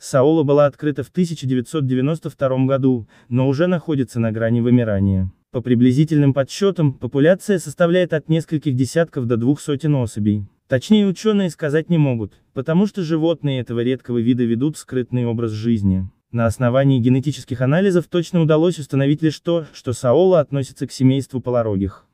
Саула была открыта в 1992 году, но уже находится на грани вымирания. По приблизительным подсчетам, популяция составляет от нескольких десятков до двух сотен особей. Точнее ученые сказать не могут, потому что животные этого редкого вида ведут скрытный образ жизни. На основании генетических анализов точно удалось установить лишь то, что Саола относится к семейству полорогих.